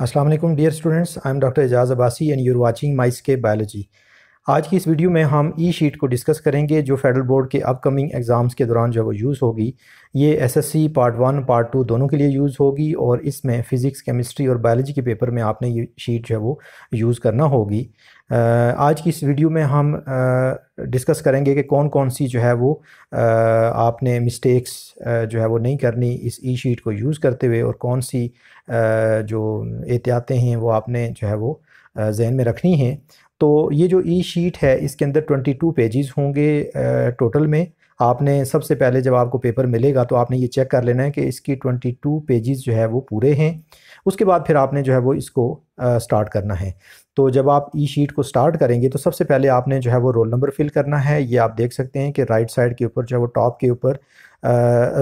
Assalamu alaikum dear students I am Dr. Ijaz Abbasi, and you're watching MyScape Biology आज की इस video में हम ई शीट को डिस्कस करेंगे जो फेडरल बोर्ड के अपकमिंग एग्ज़ाम्स के दौरान जो है वो यूज़ होगी ये SSC part one part two दोनों के लिए यूज़ होगी और इसमें फ़िज़िक्स केमिस्ट्री और बायोलॉजी के पेपर में आपने ये शीट जो है वो यूज़ करना होगी आज की इस वीडियो में हम डिस्कस करेंगे कि कौन कौन सी जो है वो आपने मिस्टेक्स जो है वो नहीं करनी इस ई शीट को यूज़ करते हुए और कौन सी जो एहतियातें हैं वो आपने जो है वो जहन में रखनी है तो ये जो ई e शीट है इसके अंदर 22 पेजेस होंगे टोटल में आपने सबसे पहले जब आपको पेपर मिलेगा तो आपने ये चेक कर लेना है कि इसकी 22 पेजेस जो है वो पूरे हैं उसके बाद फिर आपने जो है वो इसको स्टार्ट करना है तो जब आप ई e शीट को स्टार्ट करेंगे तो सबसे पहले आपने जो है वो रोल नंबर फिल करना है ये आप देख सकते हैं कि राइट साइड के ऊपर जो है वो टॉप के ऊपर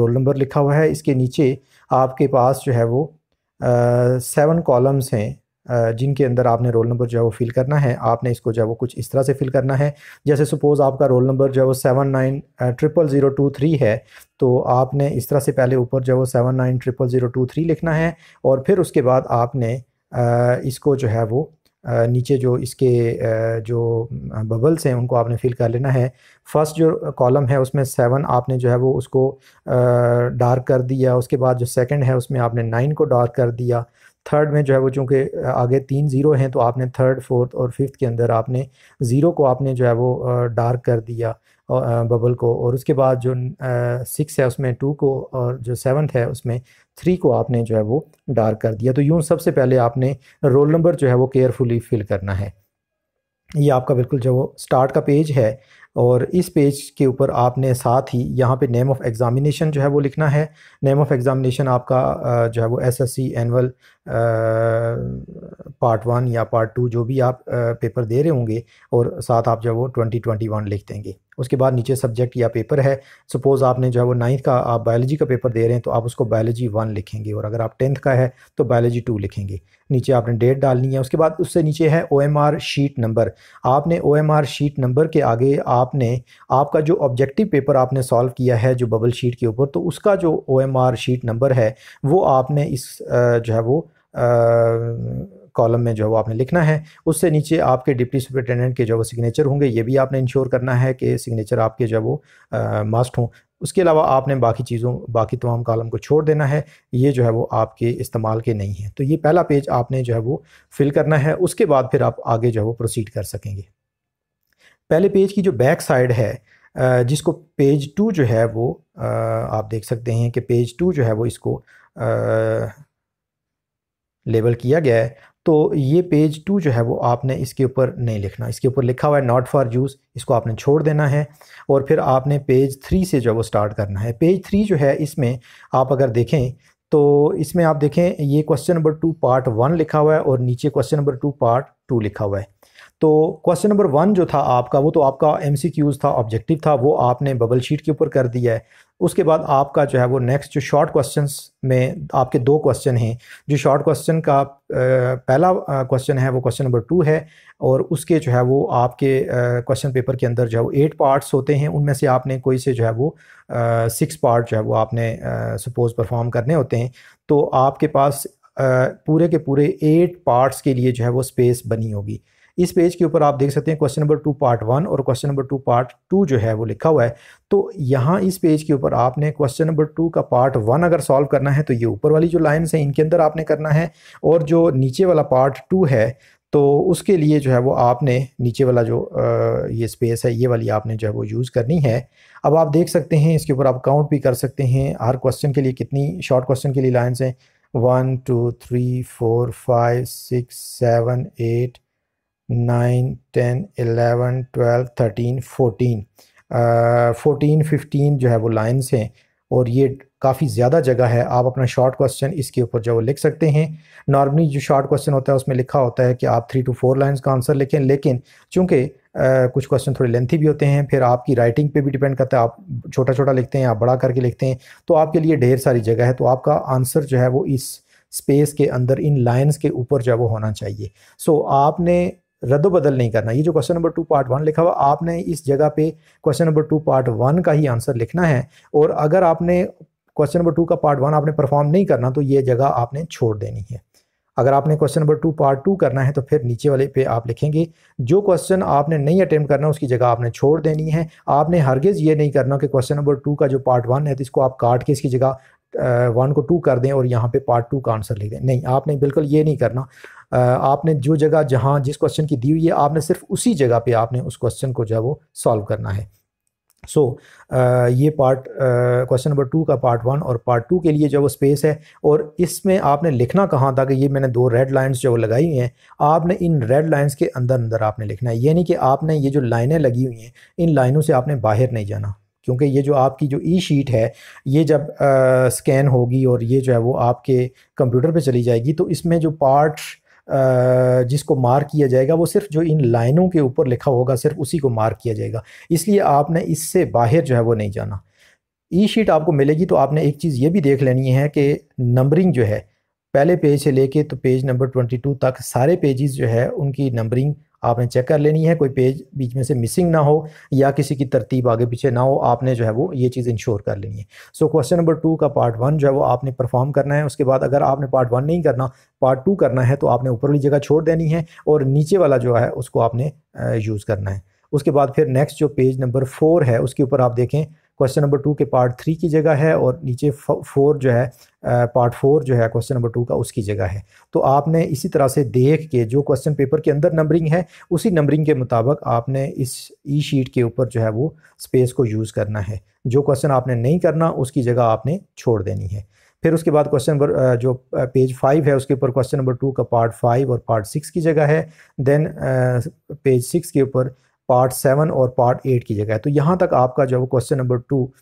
रोल नंबर लिखा हुआ है इसके नीचे आपके पास जो है वो सेवन कॉलम्स हैं जिनके अंदर आपने रोल नंबर जो है वो फिल करना है आपने इसको जो है वो कुछ इस तरह से फिल करना है जैसे सपोज़ आपका रोल नंबर जो है वो seven nine triple zero two three है तो आपने इस तरह से पहले ऊपर जो है वो seven nine triple zero two three लिखना है और फिर उसके बाद आपने इसको जो है वो नीचे जो इसके जो बबल्स हैं उनको आपने फिल कर लेना है फर्स्ट जो कॉलम है उसमें सेवन आपने जो है वो उसको डार्क कर दिया उसके बाद जो सेकंड है उसमें आपने नाइन को डार्क कर दिया थर्ड में जो है वो चूँकि आगे तीन ज़ीरो हैं तो आपने थर्ड फोर्थ और फिफ्थ के अंदर आपने ज़ीरो को आपने जो है वो डार्क कर दिया बबल को और उसके बाद जो सिक्स है उसमें टू को और जो सेवन्थ है उसमें थ्री को आपने जो है वो डार्क कर दिया तो यूँ सबसे पहले आपने रोल नंबर जो है वो केयरफुली फिल करना है ये आपका बिल्कुल जो वो स्टार्ट का पेज है और इस पेज के ऊपर आपने साथ ही यहाँ पे नेम ऑफ़ एग्ज़ामिनेशन जो है वो लिखना है नेम ऑफ़ एग्ज़ामिनेशन आपका जो है वो एसएससी एनुअल पार्ट वन या पार्ट टू जो भी आप पेपर दे रहे होंगे और साथ आप जो है वो ट्वेंटी ट्वेंटी वन लिख देंगे उसके बाद नीचे सब्जेक्ट या पेपर है सपोज़ आपने जो है वो नाइन्थ का आप बायोलॉजी का पेपर दे रहे हैं तो आप उसको बायोलॉजी वन लिखेंगे और अगर आप टेंथ का है तो बायोलॉजी टू लिखेंगे नीचे आपने डेट डालनी है उसके बाद उससे नीचे है ओ शीट नंबर आपने ओ शीट नंबर के आगे आपने आपका जो ऑब्जेक्टिव पेपर आपने सॉल्व किया है जो बबल शीट के ऊपर तो उसका जो ओ शीट नंबर है वो आपने इस जो है वो कॉलम में जो है वो आपने लिखना है उससे नीचे आपके डिप्टी सुपरिटेंडेंट के जो वो सिग्नेचर होंगे ये भी आपने इंश्योर करना है कि सिग्नेचर आपके जो वो मास्ट हों उसके अलावा आपने बाकी चीज़ों बाकी तमाम कॉलम को छोड़ देना है ये जो है वो आपके इस्तेमाल के नहीं हैं तो ये पहला पेज आपने जो है वो फिल करना है उसके बाद फिर आप आगे जो है वो प्रोसीड कर सकेंगे पहले पेज की जो बैक साइड है जिसको पेज टू जो है वो आप देख सकते हैं कि पेज टू जो है वो इसको लेबल किया गया है तो ये पेज टू जो है वो आपने इसके ऊपर नहीं लिखना इसके ऊपर लिखा हुआ है नॉट फॉर यूज़ इसको आपने छोड़ देना है और फिर आपने पेज थ्री से जो है वो स्टार्ट करना है पेज थ्री जो है इसमें आप अगर देखें तो इसमें आप देखें ये question number two part one लिखा हुआ है और नीचे question number two part two लिखा हुआ है तो क्वेश्चन नंबर वन जो था आपका वो तो आपका एम था ऑब्जेक्टिव था वो आपने बबल शीट के ऊपर कर दिया है उसके बाद आपका जो है वो नेक्स्ट जो शॉर्ट क्वेश्चन में आपके दो क्वेश्चन हैं जो शॉर्ट क्वेश्चन का पहला क्वेश्चन है वो क्वेश्चन नंबर टू है और उसके जो है वो आपके क्वेश्चन पेपर के अंदर जो है वो एट पार्ट्स होते हैं उनमें से आपने कोई से जो है वो सिक्स पार्ट जो है वो आपने सपोज परफॉर्म करने होते हैं तो आपके पास पूरे के पूरे एट पार्ट्स के लिए जो है वो स्पेस बनी होगी इस पेज के ऊपर आप देख सकते हैं question number two part one और question number two part two जो है वो लिखा हुआ है तो यहाँ इस पेज के ऊपर आपने क्वेश्चन नंबर टू का पार्ट वन अगर सॉल्व करना है तो ये ऊपर वाली जो लाइन्स हैं इनके अंदर आपने करना है और जो नीचे वाला पार्ट टू है तो उसके लिए जो है वो आपने नीचे वाला जो ये स्पेस है ये वाली आपने जो है वो यूज़ करनी है अब आप देख सकते हैं इसके ऊपर आप काउंट भी कर सकते हैं हर क्वेश्चन के लिए कितनी शॉर्ट क्वेश्चन के लिए लाइन्स हैं one two three four five six seven eight nine ten eleven twelve thirteen fourteen fourteen fifteen जो है वो लाइन्स हैं और ये काफ़ी ज़्यादा जगह है आप अपना शॉर्ट क्वेश्चन इसके ऊपर जो लिख सकते हैं नॉर्मली जो शॉर्ट क्वेश्चन होता है उसमें लिखा होता है कि आप थ्री टू फोर लाइन्स का आंसर लिखें लेकिन चूँकि uh, कुछ क्वेश्चन थोड़े लेंथी भी होते हैं फिर आपकी राइटिंग पे भी डिपेंड करता है आप छोटा छोटा लिखते हैं आप बड़ा करके लिखते हैं तो आपके लिए ढेर सारी जगह है तो आपका आंसर जो है वो इस स्पेस के अंदर इन लाइन्स के ऊपर जो है वो होना चाहिए सो so, आपने रद्द बदल नहीं करना ये जो question number two part one लिखा हुआ आपने इस जगह पे question number two part one का ही आंसर लिखना है और अगर आपने क्वेश्चन नंबर टू का पार्ट वन आपने परफॉर्म नहीं करना तो ये जगह आपने छोड़ देनी है अगर आपने question number two part two करना है तो फिर नीचे वाले पे आप लिखेंगे जो क्वेश्चन आपने नहीं अटेम्प्ट करना उसकी जगह आपने छोड़ देनी है आपने हरगिज़ ये नहीं करना कि क्वेश्चन नंबर टू का जो पार्ट वन है तो इसको आप काट के इसकी जगह वन को टू कर दें और यहाँ पे पार्ट टू का आंसर लिख दें नहीं आपने बिल्कुल ये नहीं करना आपने जो जगह जहाँ जिस क्वेश्चन की दी हुई है आपने सिर्फ उसी जगह पे आपने उस क्वेश्चन को जो है वो सॉल्व करना है सो so, ये पार्ट क्वेश्चन नंबर टू का पार्ट वन और पार्ट टू के लिए जो वो स्पेस है और इसमें आपने लिखना कहाँ था कि ये मैंने दो रेड लाइंस जो लगाई हुई हैं आपने इन रेड लाइंस के अंदर अंदर आपने लिखना है यानी कि आपने ये जो लाइनें लगी हुई हैं इन लाइनों से आपने बाहर नहीं जाना क्योंकि ये जो आपकी जो ई शीट है ये जब आ, स्कैन होगी और ये जो है वो आपके कंप्यूटर पे चली जाएगी तो इसमें जो पार्ट जिसको मार्क किया जाएगा वो सिर्फ जो इन लाइनों के ऊपर लिखा होगा सिर्फ उसी को मार्क किया जाएगा इसलिए आपने इससे बाहर जो है वो नहीं जाना ई शीट आपको मिलेगी तो आपने एक चीज़ ये भी देख लेनी है कि नंबरिंग जो है पहले पेज से लेके तो पेज नंबर ट्वेंटी टू तक सारे पेजेस जो है उनकी नंबरिंग आपने चेक कर लेनी है कोई पेज बीच में से मिसिंग ना हो या किसी की तरतीब आगे पीछे ना हो आपने जो है वो ये चीज़ इंश्योर कर लेनी है सो क्वेश्चन नंबर टू का पार्ट वन जो है वो आपने परफॉर्म करना है उसके बाद अगर आपने पार्ट वन नहीं करना पार्ट टू करना है तो आपने ऊपर वाली जगह छोड़ देनी है और नीचे वाला जो है उसको आपने यूज़ करना है उसके बाद फिर नेक्स्ट जो पेज नंबर फोर है उसके ऊपर आप देखें क्वेश्चन नंबर टू के पार्ट थ्री की जगह है और नीचे फोर जो है पार्ट फोर जो है क्वेश्चन नंबर टू का उसकी जगह है तो आपने इसी तरह से देख के जो क्वेश्चन पेपर के अंदर नंबरिंग है उसी नंबरिंग के मुताबिक आपने इस ई e शीट के ऊपर जो है वो स्पेस को यूज़ करना है जो क्वेश्चन आपने नहीं करना उसकी जगह आपने छोड़ देनी है फिर उसके बाद क्वेश्चन नंबर जो पेज फाइव है उसके ऊपर क्वेश्चन नंबर टू का पार्ट फाइव और पार्ट सिक्स की जगह है देन पेज सिक्स के ऊपर पार्ट सेवन और पार्ट एट की जगह तो यहाँ तक आपका जो है क्वेश्चन नंबर टू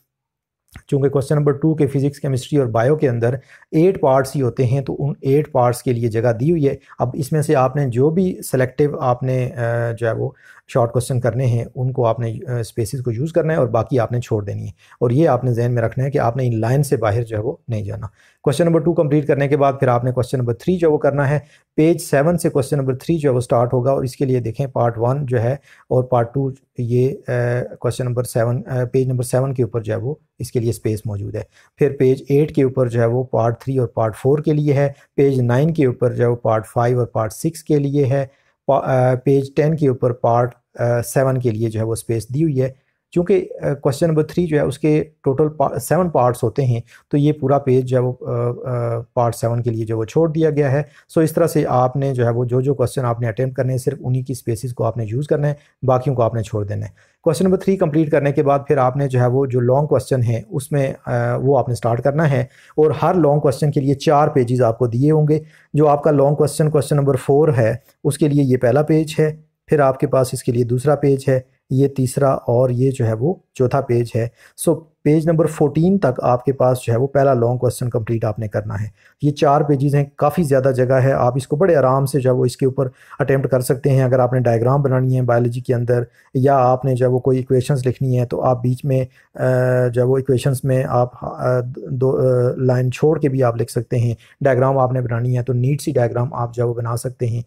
चूँकि क्वेश्चन नंबर टू के फिज़िक्स केमिस्ट्री और बायो के अंदर एट पार्ट्स ही होते हैं तो उन एट पार्ट्स के लिए जगह दी हुई है अब इसमें से आपने जो भी सेलेक्टिव आपने जो है वो शॉर्ट क्वेश्चन करने हैं उनको आपने स्पेसिस को यूज़ करना है और बाकी आपने छोड़ देनी है और ये आपने जहन में रखना है कि आपने इन लाइन से बाहर जो है वो नहीं जाना क्वेश्चन नंबर टू कंप्लीट करने के बाद फिर आपने क्वेश्चन नंबर थ्री जो वो करना है पेज सेवन से क्वेश्चन नंबर थ्री जो है वो स्टार्ट होगा और इसके लिए देखें पार्ट वन जो है और पार्ट टू ये question number seven page number seven के ऊपर जो है वो इसके लिए स्पेस मौजूद है फिर पेज एट के ऊपर जो है वो पार्ट थ्री और पार्ट फोर के लिए है पेज नाइन के ऊपर जो है वो पार्ट फाइव और पार्ट सिक्स के लिए है पेज टेन के ऊपर पार्ट सेवन के लिए जो है वो स्पेस दी हुई है क्योंकि क्वेश्चन नंबर थ्री जो है उसके टोटल सेवन पार्ट्स होते हैं तो ये पूरा पेज जो है वो पार्ट सेवन के लिए जो वो छोड़ दिया गया है सो इस तरह से आपने जो है वो जो जो क्वेश्चन आपने अटैम्प्ट करने हैं सिर्फ उन्हीं की स्पेसिस को आपने यूज़ करना है बाकियों को आपने छोड़ देना है क्वेश्चन नंबर थ्री कंप्लीट करने के बाद फिर आपने जो है वो जो लॉन्ग क्वेश्चन है उसमें वो आपने स्टार्ट करना है और हर लॉन्ग क्वेश्चन के लिए चार पेजेस आपको दिए होंगे जो आपका long question question number four है उसके लिए ये पहला पेज है फिर आपके पास इसके लिए दूसरा पेज है ये तीसरा और ये जो है वो चौथा पेज है सो पेज नंबर फोर्टीन तक आपके पास जो है वो पहला लॉन्ग क्वेश्चन कंप्लीट आपने करना है ये चार पेजेस हैं काफ़ी ज़्यादा जगह है आप इसको बड़े आराम से जो है वो इसके ऊपर अटैम्प्ट कर सकते हैं अगर आपने डायग्राम बनानी है बायोलॉजी के अंदर या आपने जो है वो कोई इक्वेशन लिखनी है तो आप बीच में जो है वो इक्वेशन में आप दो लाइन छोड़ के भी आप लिख सकते हैं डायग्राम आपने बनानी है तो नीट सी डायग्राम आप जो है वो बना सकते हैं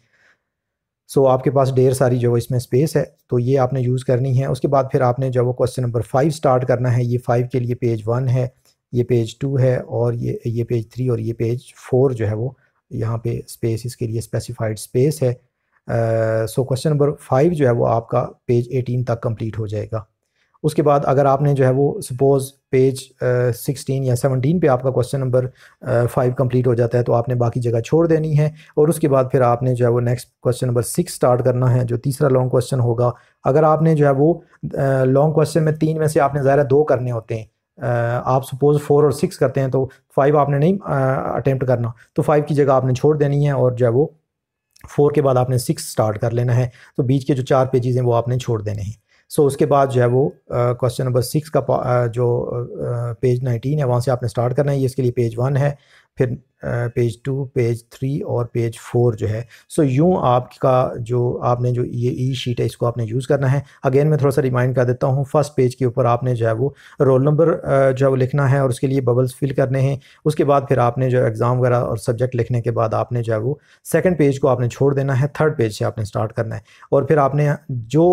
सो so, आपके पास ढेर सारी जो इसमें स्पेस है तो ये आपने यूज़ करनी है उसके बाद फिर आपने जो वो क्वेश्चन नंबर फाइव स्टार्ट करना है ये फाइव के लिए पेज वन है ये पेज टू है और ये ये पेज थ्री और ये पेज फोर जो है वो यहाँ पे स्पेस इसके लिए स्पेसिफाइड स्पेस है सो क्वेश्चन नंबर फाइव जो है वो आपका पेज एटीन तक कम्प्लीट हो जाएगा उसके बाद अगर आपने जो है वो सपोज़ पेज सिक्सटीन या सेवनटीन पे आपका क्वेश्चन नंबर फाइव कंप्लीट हो जाता है तो आपने बाकी जगह छोड़ देनी है और उसके बाद फिर आपने जो है वो next question number six start करना है जो तीसरा लॉन्ग क्वेश्चन होगा अगर आपने जो है वो लॉन्ग क्वेश्चन में तीन में से आपने ज़्यादा दो करने होते हैं आप सपोज़ फोर और सिक्स करते हैं तो फाइव आपने नहीं अटैम्प्ट करना तो फाइव की जगह आपने छोड़ देनी है और जो है वो फोर के बाद आपने सिक्स स्टार्ट कर लेना है तो बीच के जो चार पेजेज़ हैं वो आपने छोड़ देने हैं सो so, उसके बाद जो है वो क्वेश्चन नंबर सिक्स का जो पेज नाइनटीन है वहाँ से आपने स्टार्ट करना है ये इसके लिए पेज वन है फिर पेज टू पेज थ्री और पेज फोर जो है सो यूँ आपका जो आपने जो ये ई शीट है इसको आपने यूज़ करना है अगेन मैं थोड़ा सा रिमाइंड कर देता हूँ फर्स्ट पेज के ऊपर आपने जो है वो रोल नंबर जो है वो लिखना है और उसके लिए बबल्स फिल करने हैं उसके बाद फिर आपने जो एग्ज़ाम वगैरह और सब्जेक्ट लिखने के बाद आपने जो है वो सेकेंड पेज को आपने छोड़ देना है थर्ड पेज से आपने स्टार्ट करना है और फिर आपने जो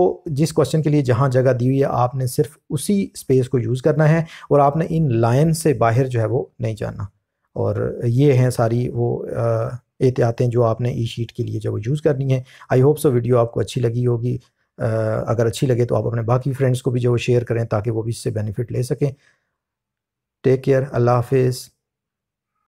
जिस क्वेश्चन के लिए जहाँ जगह दी हुई है आपने सिर्फ उसी स्पेस को यूज़ करना है और आपने इन लाइन से बाहर जो है वो नहीं जाना और ये हैं सारी वो एहतियातें जो आपने ई शीट के लिए जब यूज़ करनी है आई होप सो वीडियो आपको अच्छी लगी होगी अगर अच्छी लगे तो आप अपने बाकी फ्रेंड्स को भी जो शेयर करें ताकि वो भी इससे बेनिफिट ले सकें टेक केयर अल्लाह हाफिज़